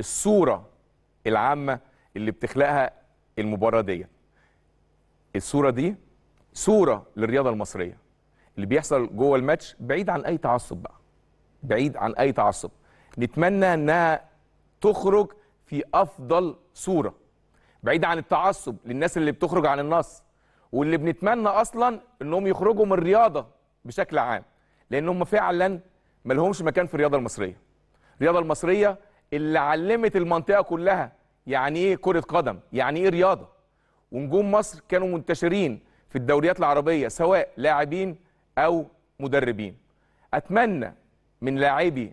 الصوره العامه اللي بتخلقها المباراه دي الصوره دي صوره للرياضه المصريه اللي بيحصل جوه الماتش بعيد عن اي تعصب بقى بعيد عن اي تعصب نتمنى انها تخرج في افضل صوره بعيد عن التعصب للناس اللي بتخرج عن النص واللي بنتمنى اصلا انهم يخرجوا من الرياضه بشكل عام لان هم فعلا ما لهمش مكان في الرياضه المصريه الرياضه المصريه اللي علمت المنطقه كلها يعني ايه كره قدم يعني ايه رياضه ونجوم مصر كانوا منتشرين في الدوريات العربيه سواء لاعبين او مدربين اتمنى من لاعبي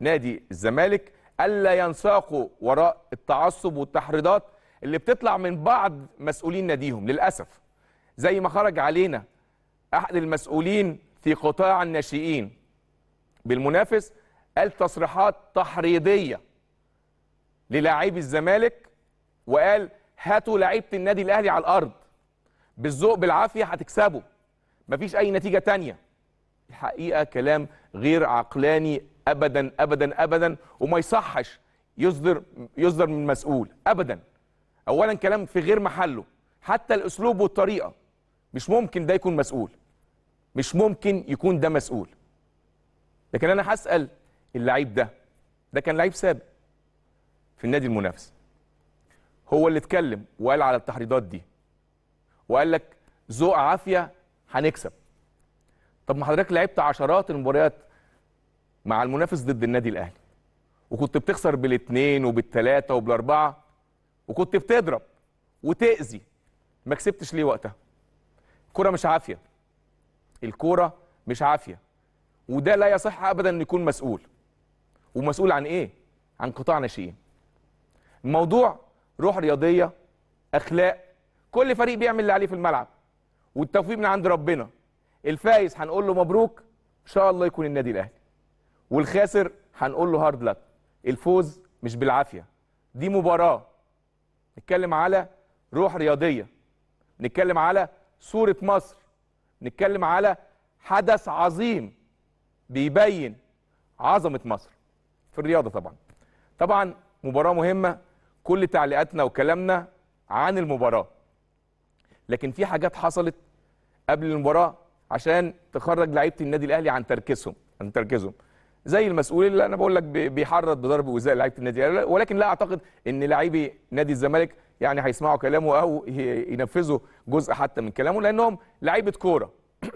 نادي الزمالك الا ينساقوا وراء التعصب والتحريضات اللي بتطلع من بعض مسؤولين ناديهم للاسف زي ما خرج علينا احد المسؤولين في قطاع الناشئين بالمنافس قال تصريحات تحريضيه للاعبي الزمالك وقال هاتوا لعيبه النادي الاهلي على الارض بالذوق بالعافيه هتكسبوا مفيش اي نتيجه تانية الحقيقه كلام غير عقلاني ابدا ابدا ابدا وما يصحش يصدر يصدر من مسؤول ابدا اولا كلام في غير محله حتى الاسلوب والطريقه مش ممكن ده يكون مسؤول مش ممكن يكون ده مسؤول لكن انا هسال اللعيب ده ده كان لعيب سابق في النادي المنافس هو اللي اتكلم وقال على التحريضات دي وقال لك ذوق عافيه هنكسب طب ما حضرتك لعبت عشرات المباريات مع المنافس ضد النادي الاهلي وكنت بتخسر بالاثنين وبالثلاثه وبالاربعه وكنت بتضرب وتاذي ما كسبتش ليه وقتها الكوره مش عافيه الكوره مش عافيه وده لا يصح ابدا ان يكون مسؤول ومسؤول عن ايه عن قطاع ناشئين الموضوع روح رياضيه اخلاق كل فريق بيعمل اللي عليه في الملعب والتوفيق من عند ربنا الفايز هنقول له مبروك ان شاء الله يكون النادي الاهلي والخاسر هنقول له هارد لك الفوز مش بالعافيه دي مباراه نتكلم على روح رياضيه نتكلم على صوره مصر نتكلم على حدث عظيم بيبين عظمه مصر في الرياضه طبعا طبعا مباراه مهمه كل تعليقاتنا وكلامنا عن المباراه لكن في حاجات حصلت قبل المباراه عشان تخرج لعيبه النادي الاهلي عن تركيزهم عن تركيزهم زي المسؤول اللي انا بقول لك بيحرض بضرب وزاء لعيبه النادي الاهلي ولكن لا اعتقد ان لعيبي نادي الزمالك يعني هيسمعوا كلامه او ينفذوا جزء حتى من كلامه لانهم لعيبه كوره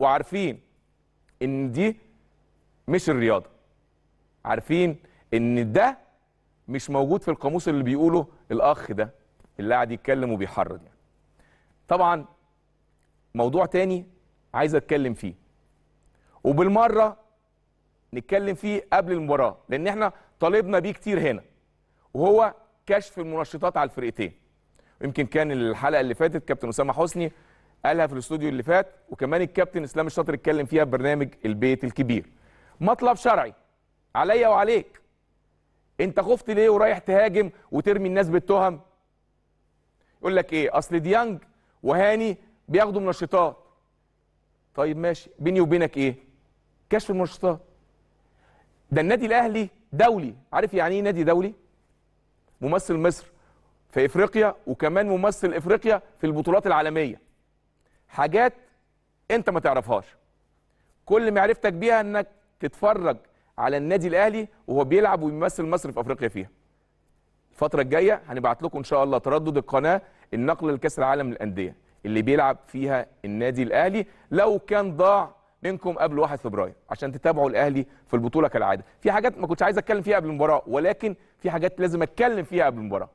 وعارفين ان دي مش الرياضه عارفين ان ده مش موجود في القاموس اللي بيقوله الاخ ده اللي قاعد يتكلم وبيحرض يعني طبعا موضوع تاني عايز اتكلم فيه وبالمره نتكلم فيه قبل المباراه لان احنا طالبنا بيه كتير هنا وهو كشف المنشطات على الفرقتين يمكن كان الحلقه اللي فاتت كابتن اسامه حسني قالها في الاستوديو اللي فات وكمان الكابتن اسلام الشاطر اتكلم فيها في برنامج البيت الكبير مطلب شرعي عليا وعليك انت خفت ليه ورايح تهاجم وترمي الناس بالتهم يقول لك ايه اصل ديانج وهاني بياخدوا منشطات طيب ماشي بيني وبينك ايه كشف المنشطات ده النادي الاهلي دولي عارف يعني ايه نادي دولي ممثل مصر في افريقيا وكمان ممثل افريقيا في البطولات العالميه حاجات انت ما تعرفهاش كل معرفتك بيها انك تتفرج على النادي الاهلي وهو بيلعب وبيمثل مصر في افريقيا فيها الفتره الجايه هنبعت لكم ان شاء الله تردد القناه النقل لكاس العالم للانديه اللي بيلعب فيها النادي الاهلي لو كان ضاع منكم قبل 1 فبراير عشان تتابعوا الاهلي في البطوله كالعاده في حاجات ما كنتش عايز اتكلم فيها قبل المباراه ولكن في حاجات لازم اتكلم فيها قبل المباراه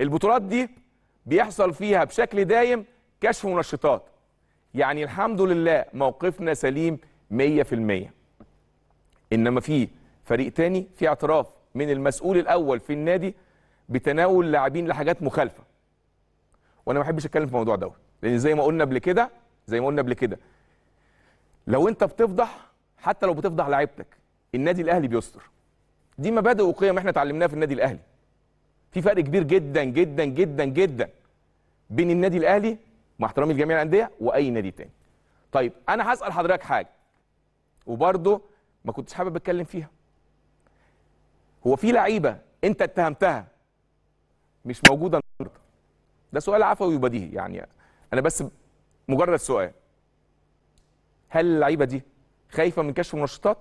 البطولات دي بيحصل فيها بشكل دايم كشف منشطات يعني الحمد لله موقفنا سليم 100% انما في فريق تاني في اعتراف من المسؤول الاول في النادي بتناول لاعبين لحاجات مخالفه وانا ما بحبش اتكلم في الموضوع دوت لان زي ما قلنا قبل كده زي ما قلنا قبل كده لو انت بتفضح حتى لو بتفضح لعيبتك النادي الاهلي بيستر دي مبادئ وقيم احنا اتعلمناها في النادي الاهلي في فرق كبير جدا جدا جدا جدا بين النادي الاهلي مع احترامي لجميع الانديه واي نادي تاني طيب انا هسال حضرتك حاجه وبرضه ما كنتش حابب اتكلم فيها هو في لعيبه انت اتهمتها مش موجوده النهارده ده سؤال عفوي وبديهي يعني انا بس مجرد سؤال هل اللعيبه دي خايفه من كشف المنشطات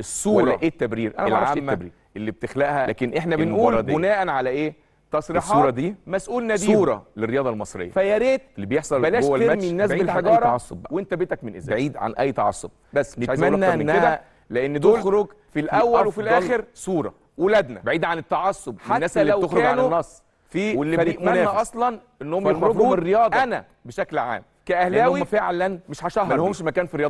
الصوره ايه التبرير انا ما اعرفش إيه التبرير اللي بتخلقها لكن احنا بنقول بناء على ايه تصريحات الصوره دي مسؤول نادي صوره للرياضه المصريه فيا ريت اللي بيحصل بلاش جوه الماتش ترمي الناس بالحجاره وانت بيتك من ازاي بعيد عن اي تعصب بس نتمنى انها لان دول تخرج في الاول وفي الاخر صوره ولادنا بعيد عن التعصب الناس اللي بتخرج عن النص في واللي بنتمنى اصلا انهم يخرجوا من الرياضه انا بشكل عام كاهلاوي فعلا مش هشهر ما لهمش مكان في الرياضه